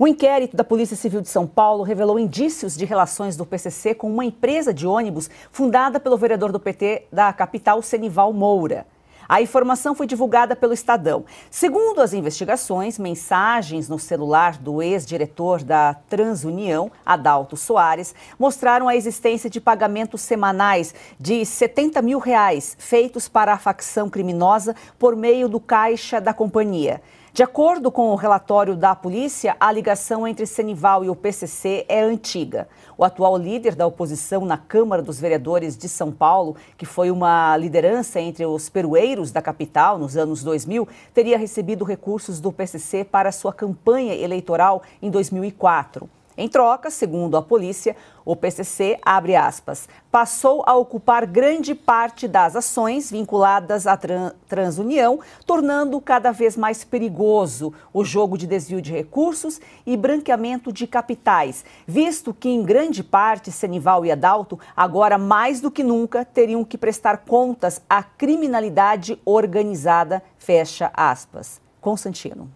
O inquérito da Polícia Civil de São Paulo revelou indícios de relações do PCC com uma empresa de ônibus fundada pelo vereador do PT da capital, Senival Moura. A informação foi divulgada pelo Estadão. Segundo as investigações, mensagens no celular do ex-diretor da Transunião, Adalto Soares, mostraram a existência de pagamentos semanais de 70 mil reais feitos para a facção criminosa por meio do caixa da companhia. De acordo com o relatório da polícia, a ligação entre Senival e o PCC é antiga. O atual líder da oposição na Câmara dos Vereadores de São Paulo, que foi uma liderança entre os perueiros da capital nos anos 2000, teria recebido recursos do PCC para sua campanha eleitoral em 2004. Em troca, segundo a polícia, o PCC, abre aspas, passou a ocupar grande parte das ações vinculadas à tran transunião, tornando cada vez mais perigoso o jogo de desvio de recursos e branqueamento de capitais, visto que em grande parte Senival e Adalto agora mais do que nunca teriam que prestar contas à criminalidade organizada, fecha aspas. Constantino.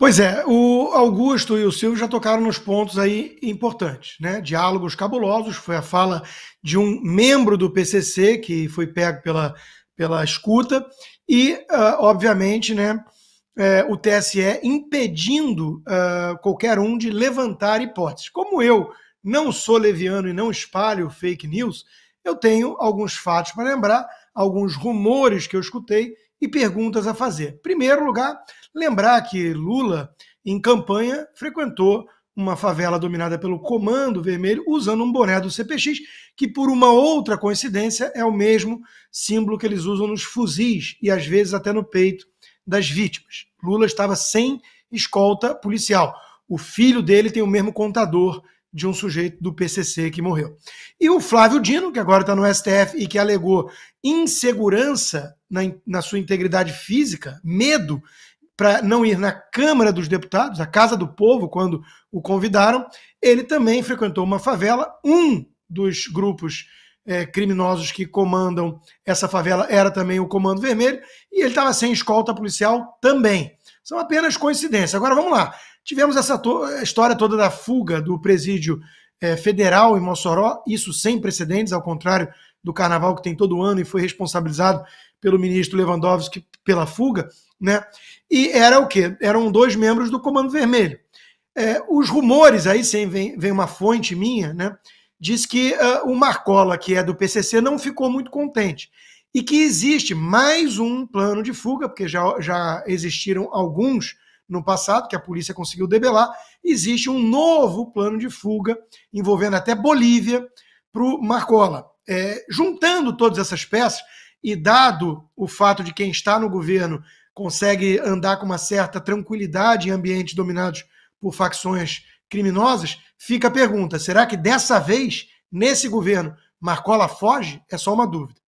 Pois é, o Augusto e o Silvio já tocaram nos pontos aí importantes, né? Diálogos cabulosos, foi a fala de um membro do PCC que foi pego pela, pela escuta e, uh, obviamente, né, é, o TSE impedindo uh, qualquer um de levantar hipóteses. Como eu não sou leviano e não espalho fake news, eu tenho alguns fatos para lembrar, alguns rumores que eu escutei e perguntas a fazer. Primeiro lugar, lembrar que Lula, em campanha, frequentou uma favela dominada pelo Comando Vermelho, usando um boné do CPX, que por uma outra coincidência é o mesmo símbolo que eles usam nos fuzis e às vezes até no peito das vítimas. Lula estava sem escolta policial. O filho dele tem o mesmo contador de um sujeito do PCC que morreu. E o Flávio Dino, que agora está no STF e que alegou insegurança na, na sua integridade física, medo para não ir na Câmara dos Deputados, a Casa do Povo, quando o convidaram, ele também frequentou uma favela. Um dos grupos é, criminosos que comandam essa favela era também o Comando Vermelho, e ele estava sem escolta policial também. São apenas coincidências. Agora vamos lá. Tivemos essa to história toda da fuga do presídio é, federal em Mossoró, isso sem precedentes, ao contrário do carnaval que tem todo ano e foi responsabilizado pelo ministro Lewandowski pela fuga, né? E era o quê? Eram dois membros do Comando Vermelho. É, os rumores, aí vem, vem uma fonte minha, né? Diz que uh, o Marcola, que é do PCC, não ficou muito contente. E que existe mais um plano de fuga, porque já, já existiram alguns no passado, que a polícia conseguiu debelar, existe um novo plano de fuga envolvendo até Bolívia para o Marcola. É, juntando todas essas peças e dado o fato de quem está no governo consegue andar com uma certa tranquilidade em ambientes dominados por facções criminosas, fica a pergunta: será que dessa vez, nesse governo, Marcola foge? É só uma dúvida.